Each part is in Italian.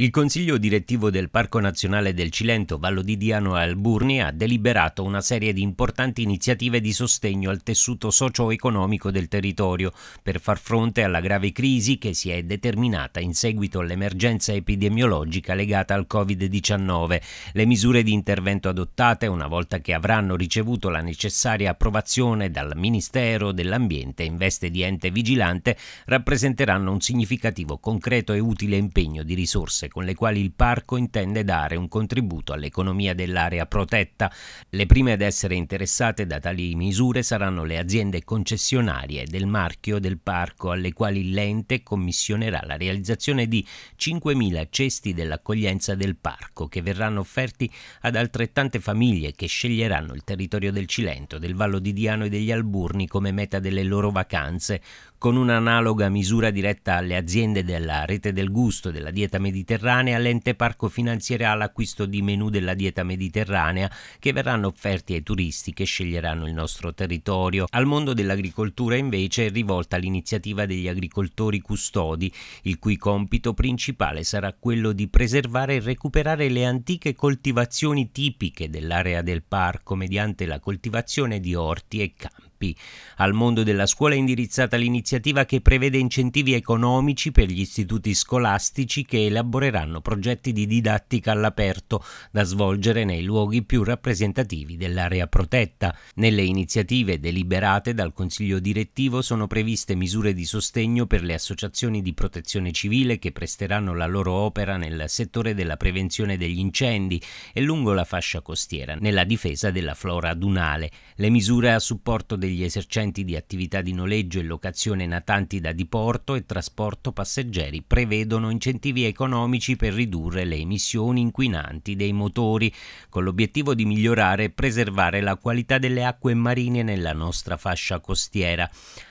Il Consiglio direttivo del Parco Nazionale del Cilento, Vallo di Diano Alburni ha deliberato una serie di importanti iniziative di sostegno al tessuto socio-economico del territorio per far fronte alla grave crisi che si è determinata in seguito all'emergenza epidemiologica legata al Covid-19. Le misure di intervento adottate, una volta che avranno ricevuto la necessaria approvazione dal Ministero dell'Ambiente in veste di ente vigilante, rappresenteranno un significativo, concreto e utile impegno di risorse con le quali il parco intende dare un contributo all'economia dell'area protetta. Le prime ad essere interessate da tali misure saranno le aziende concessionarie del marchio del parco, alle quali l'ente commissionerà la realizzazione di 5.000 cesti dell'accoglienza del parco, che verranno offerti ad altrettante famiglie che sceglieranno il territorio del Cilento, del Vallo di Diano e degli Alburni come meta delle loro vacanze, con un'analoga misura diretta alle aziende della rete del gusto della dieta mediterranea, l'ente parco finanzierà l'acquisto di menù della dieta mediterranea che verranno offerti ai turisti che sceglieranno il nostro territorio. Al mondo dell'agricoltura invece è rivolta l'iniziativa degli agricoltori custodi, il cui compito principale sarà quello di preservare e recuperare le antiche coltivazioni tipiche dell'area del parco mediante la coltivazione di orti e campi. GAP. Al mondo della scuola è indirizzata l'iniziativa che prevede incentivi economici per gli istituti scolastici che elaboreranno progetti di didattica all'aperto da svolgere nei luoghi più rappresentativi dell'area protetta. Nelle iniziative deliberate dal Consiglio direttivo sono previste misure di sostegno per le associazioni di protezione civile che presteranno la loro opera nel settore della prevenzione degli incendi e lungo la fascia costiera, nella difesa della flora dunale. Le misure a supporto dei degli esercenti di attività di noleggio e locazione natanti da diporto e trasporto passeggeri prevedono incentivi economici per ridurre le emissioni inquinanti dei motori, con l'obiettivo di migliorare e preservare la qualità delle acque marine nella nostra fascia costiera.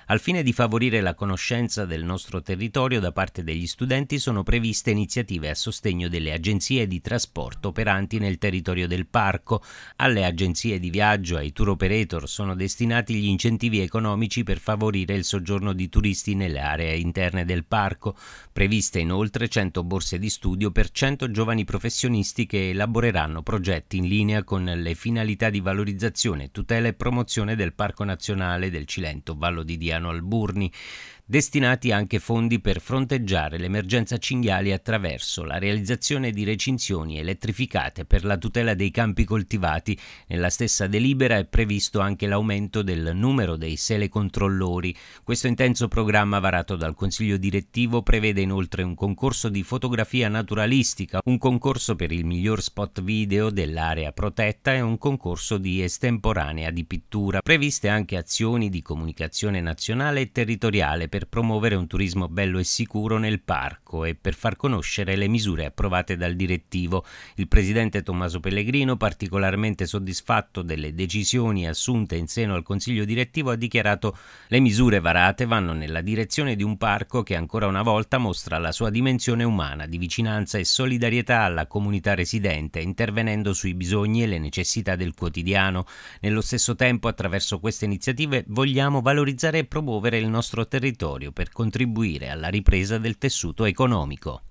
Al fine di favorire la conoscenza del nostro territorio da parte degli studenti sono previste iniziative a sostegno delle agenzie di trasporto operanti nel territorio del parco. Alle agenzie di viaggio, ai tour operator sono destinati gli degli incentivi economici per favorire il soggiorno di turisti nelle aree interne del parco. Previste inoltre 100 borse di studio per 100 giovani professionisti che elaboreranno progetti in linea con le finalità di valorizzazione, tutela e promozione del Parco Nazionale del Cilento Vallo di Diano Alburni destinati anche fondi per fronteggiare l'emergenza cinghiali attraverso la realizzazione di recinzioni elettrificate per la tutela dei campi coltivati. Nella stessa delibera è previsto anche l'aumento del numero dei selecontrollori. Questo intenso programma varato dal Consiglio direttivo prevede inoltre un concorso di fotografia naturalistica, un concorso per il miglior spot video dell'area protetta e un concorso di estemporanea di pittura. Previste anche azioni di comunicazione nazionale e territoriale per promuovere un turismo bello e sicuro nel parco e per far conoscere le misure approvate dal direttivo. Il presidente Tommaso Pellegrino, particolarmente soddisfatto delle decisioni assunte in seno al Consiglio direttivo, ha dichiarato le misure varate vanno nella direzione di un parco che ancora una volta mostra la sua dimensione umana, di vicinanza e solidarietà alla comunità residente, intervenendo sui bisogni e le necessità del quotidiano. Nello stesso tempo, attraverso queste iniziative, vogliamo valorizzare e promuovere il nostro territorio territorio per contribuire alla ripresa del tessuto economico.